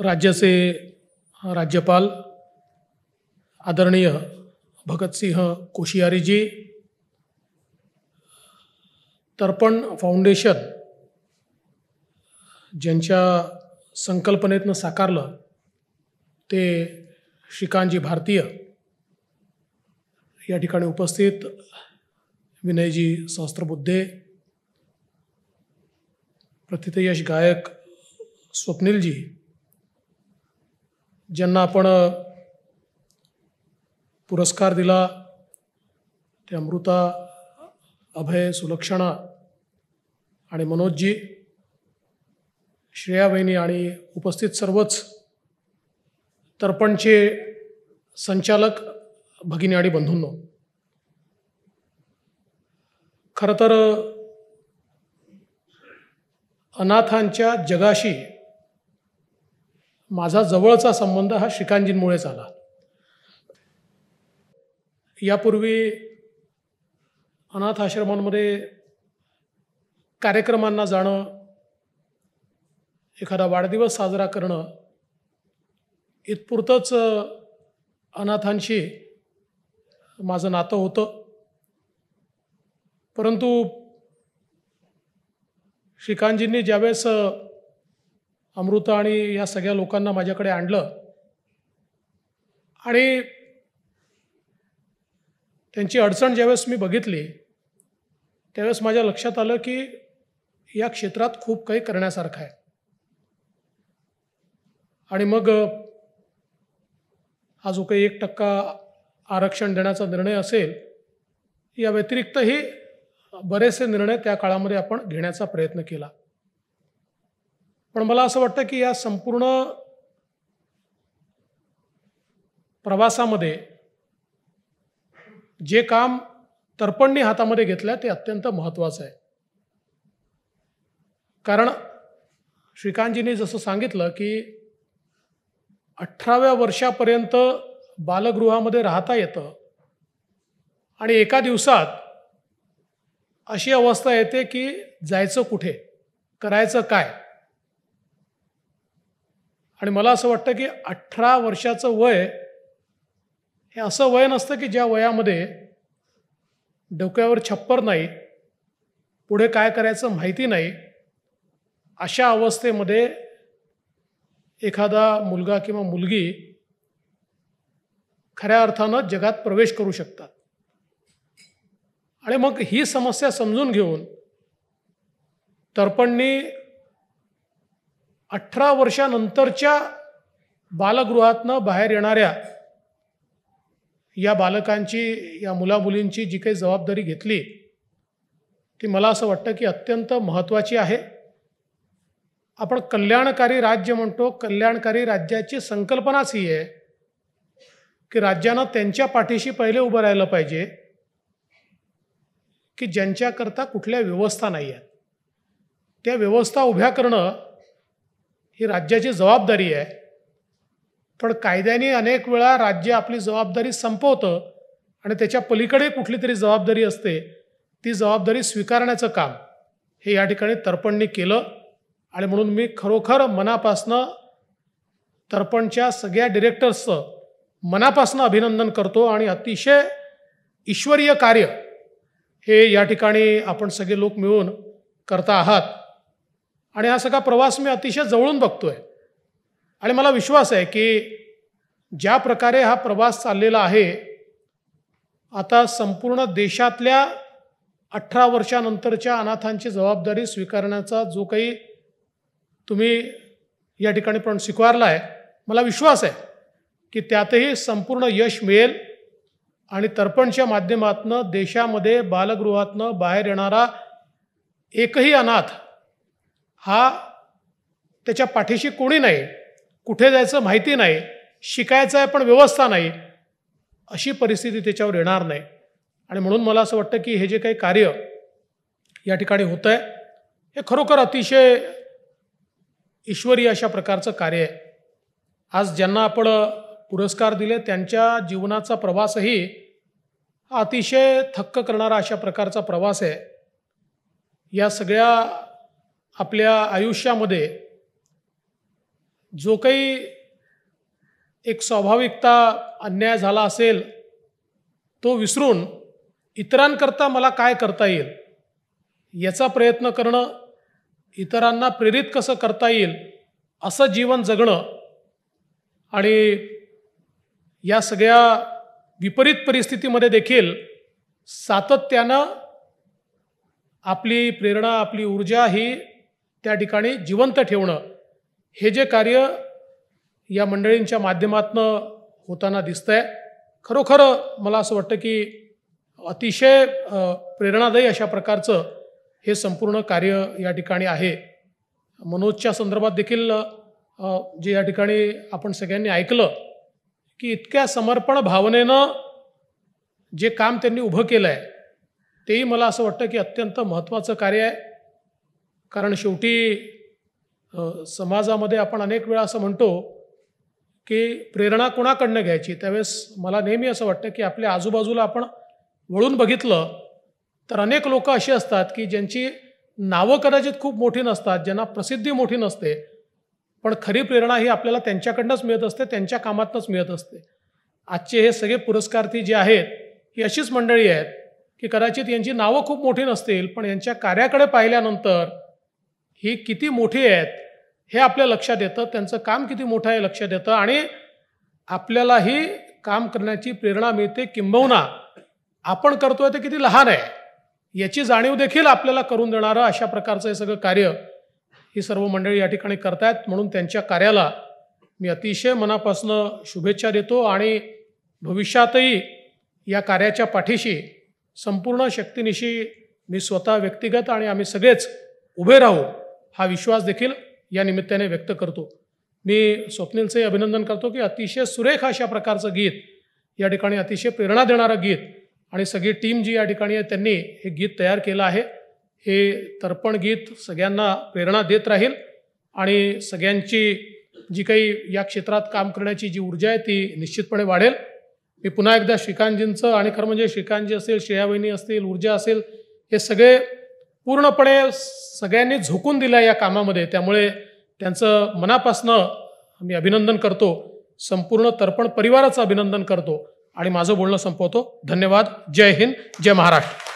राज्याचे राज्यपाल आदरणीय भगतसिंह कोशियारीजी तर्पण फाउंडेशन ज्यांच्या संकल्पनेतनं साकारलं ते श्रीकांतजी भारतीय या ठिकाणी उपस्थित विनयजी सहस्त्रबुद्धे प्रथितयश गायक स्वप्नीलजी ज्यांना आपण पुरस्कार दिला ते अमृता अभय सुलक्षणा आणि मनोजजी श्रेया आणि उपस्थित सर्वच तर्पणचे संचालक भगिनी आणि बंधूंनो खरं तर अनाथांच्या जगाशी माझा जवळचा संबंध हा शिकांजींमुळेच आला यापूर्वी अनाथ आश्रमांमध्ये कार्यक्रमांना जाणं एखादा वाढदिवस साजरा करणं इतपुरतंच अनाथांशी माझं नातं होतं परंतु श्रीकांतजींनी ज्यावेळेस अमृता आणि या सगळ्या लोकांना माझ्याकडे आणलं आणि त्यांची अडचण ज्यावेळेस मी बघितली त्यावेळेस माझ्या लक्षात आलं की या क्षेत्रात खूप काही करण्यासारखं आहे आणि मग हा जो काही एक टक्का आरक्षण देण्याचा निर्णय असेल या व्यतिरिक्तही बरेचसे निर्णय त्या काळामध्ये आपण घेण्याचा प्रयत्न केला पण मला असं वाटतं की या संपूर्ण प्रवासामध्ये जे काम तर्पणने हातामध्ये घेतलं ते अत्यंत महत्वाचं आहे कारण श्रीकांतजींनी जसं सांगितलं की अठराव्या वर्षापर्यंत बालगृहामध्ये राहता येतं आणि एका दिवसात अशी अवस्था येते की जायचं कुठे करायचं काय आणि मला असं वाटतं की अठरा वर्षाचं वय हे असं वय नसतं की ज्या वयामध्ये डोक्यावर छप्पर नाही पुढे काय करायचं माहिती नाही अशा अवस्थेमध्ये एखादा मुलगा किंवा मुलगी खऱ्या अर्थानं जगात प्रवेश करू शकतात आणि मग ही समस्या समजून घेऊन तर्पणनी अठरा वर्षानंतरच्या बालगृहातनं बाहेर येणाऱ्या या बालकांची या मुलामुलींची जी काही जबाबदारी घेतली ती मला असं वाटतं की अत्यंत महत्त्वाची आहे आपण कल्याणकारी राज्य म्हणतो कल्याणकारी राज्याची संकल्पनाच ही आहे की राज्यानं त्यांच्या पाठीशी पहिले उभं राहिलं पाहिजे की ज्यांच्याकरता कुठल्या व्यवस्था नाही आहेत त्या व्यवस्था उभ्या करणं ही राज्याची जबाबदारी आहे पण कायद्याने अनेक वेळा राज्य आपली जबाबदारी संपवतं आणि त्याच्या पलीकडे कुठली तरी जबाबदारी असते ती जबाबदारी स्वीकारण्याचं काम हे या ठिकाणी तर्पणनी केलं आणि म्हणून मी खरोखर मनापासनं तर्पणच्या सगळ्या डिरेक्टर्सचं मनापासनं अभिनंदन करतो आणि अतिशय ईश्वरीय कार्य हे या ठिकाणी आपण सगळे लोक मिळून करता आहात आणि हा सगळा प्रवास मी अतिशय जवळून बघतो आहे आणि मला विश्वास आहे की ज्या प्रकारे हा प्रवास चाललेला आहे आता संपूर्ण देशातल्या अठरा वर्षानंतरच्या अनाथांची जबाबदारी स्वीकारण्याचा जो काही तुम्ही या ठिकाणी पण स्वीकारला आहे मला विश्वास आहे की त्यातही संपूर्ण यश मिळेल आणि तर्पणच्या माध्यमातनं देशामध्ये बालगृहातनं बाहेर येणारा एकही अनाथ हा त्याच्या पाठीशी कोणी नाही कुठे जायचं माहिती नाही शिकायचं आहे पण व्यवस्था नाही अशी परिस्थिती त्याच्यावर येणार नाही आणि म्हणून मला असं वाटतं की हे जे काही कार्य या ठिकाणी होतं आहे हे खरोखर अतिशय ईश्वरी अशा प्रकारचं कार्य आहे आज ज्यांना आपण पुरस्कार दिले त्यांच्या जीवनाचा प्रवासही हा अतिशय थक्क करणारा अशा प्रकारचा प्रवास आहे या सगळ्या आपल्या आयुष्यामध्ये जो काही एक स्वाभाविकता अन्याय झाला असेल तो विसरून इतरांकरता मला काय करता येईल याचा प्रयत्न करणं इतरांना प्रेरित कसं करता येईल असं जीवन जगणं आणि या सगळ्या विपरीत परिस्थितीमध्ये देखील सातत्यानं आपली प्रेरणा आपली ऊर्जा ही त्या ठिकाणी जिवंत ठेवणं हे जे कार्य या मंडळींच्या माध्यमातनं होताना दिसतं आहे खरोखर मला असं वाटतं की अतिशय प्रेरणादायी अशा प्रकारचं हे संपूर्ण कार्य या ठिकाणी आहे मनोजच्या संदर्भात देखील जे या ठिकाणी आपण सगळ्यांनी ऐकलं की इतक्या समर्पण भावनेनं जे काम त्यांनी उभं केलं आहे तेही मला असं वाटतं की अत्यंत महत्त्वाचं कार्य आहे कारण शेवटी समाजामध्ये आपण अनेक वेळा असं म्हणतो की प्रेरणा कोणाकडनं घ्यायची त्यावेळेस मला नेहमी असं वाटतं की आपल्या आजूबाजूला आपण वळून बघितलं तर अनेक लोक अशी असतात की ज्यांची नावं कदाचित खूप मोठी नसतात ज्यांना प्रसिद्धी मोठी नसते पण खरी प्रेरणा ही आपल्याला त्यांच्याकडनंच मिळत असते त्यांच्या कामातनंच मिळत असते आजचे हे सगळे पुरस्कारती जे आहेत ही अशीच मंडळी आहेत की कदाचित यांची नावं खूप मोठी नसतील पण यांच्या कार्याकडे पाहिल्यानंतर हे किती मोठे आहेत हे आपल्या लक्षात येतं त्यांचं काम किती मोठं आहे लक्षात येतं आणि आपल्यालाही काम करण्याची प्रेरणा मिळते किंबहुना आपण करतोय ते किती लहान आहे याची जाणीव देखील आपल्याला करून देणारं अशा प्रकारचं हे सगळं कार्य ही सर्व मंडळी या ठिकाणी आहेत म्हणून त्यांच्या कार्याला मी अतिशय मनापासनं शुभेच्छा देतो आणि भविष्यातही या कार्याच्या पाठीशी संपूर्ण शक्तीनिशी मी स्वतः व्यक्तिगत आणि आम्ही सगळेच उभे राहू हा विश्वास देखील या निमित्ताने व्यक्त करतो मी स्वप्नीलचे अभिनंदन करतो की अतिशय सुरेख अशा प्रकारचं गीत या ठिकाणी अतिशय प्रेरणा देणारं गीत आणि सगळी टीम जी या ठिकाणी आहे त्यांनी हे गीत तयार केलं आहे हे तर्पण गीत सगळ्यांना प्रेरणा देत राहील आणि सगळ्यांची जी काही या क्षेत्रात काम करण्याची जी ऊर्जा आहे ती निश्चितपणे वाढेल मी पुन्हा एकदा श्रीकांतजींचं आणि खरं म्हणजे श्रीकांतजी असेल श्रेयावहिनी असतील ऊर्जा असेल हे सगळे पूर्णपणे सगळ्यांनी झोकून दिला या कामामध्ये त्यामुळे त्यांचं मनापासनं मी अभिनंदन करतो संपूर्ण तर्पण परिवाराचं अभिनंदन करतो आणि माझं बोलणं संपवतो धन्यवाद जय हिंद जय महाराष्ट्र